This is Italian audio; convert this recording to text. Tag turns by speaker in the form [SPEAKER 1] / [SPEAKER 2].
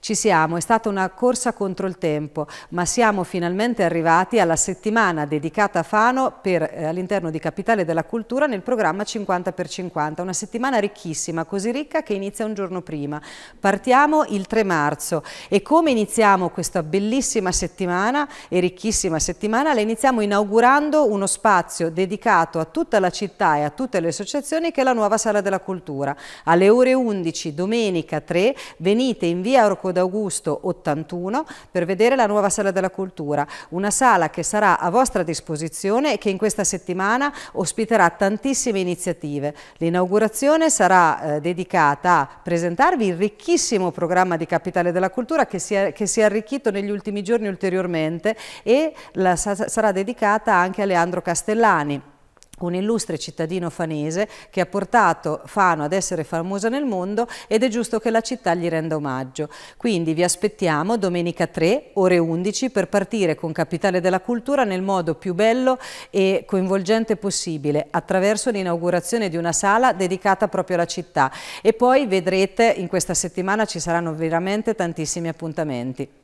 [SPEAKER 1] Ci siamo, è stata una corsa contro il tempo, ma siamo finalmente arrivati alla settimana dedicata a Fano eh, all'interno di Capitale della Cultura nel programma 50 per 50 una settimana ricchissima, così ricca che inizia un giorno prima. Partiamo il 3 marzo e come iniziamo questa bellissima settimana e ricchissima settimana? La iniziamo inaugurando uno spazio dedicato a tutta la città e a tutte le associazioni che è la nuova Sala della Cultura. Alle ore 11, domenica 3, venite in via Orco Jacopo d'Augusto 81 per vedere la nuova Sala della Cultura, una sala che sarà a vostra disposizione e che in questa settimana ospiterà tantissime iniziative. L'inaugurazione sarà eh, dedicata a presentarvi il ricchissimo programma di Capitale della Cultura che si è, che si è arricchito negli ultimi giorni ulteriormente e la, sarà dedicata anche a Leandro Castellani un illustre cittadino fanese che ha portato Fano ad essere famosa nel mondo ed è giusto che la città gli renda omaggio. Quindi vi aspettiamo domenica 3, ore 11, per partire con Capitale della Cultura nel modo più bello e coinvolgente possibile, attraverso l'inaugurazione di una sala dedicata proprio alla città. E poi vedrete, in questa settimana ci saranno veramente tantissimi appuntamenti.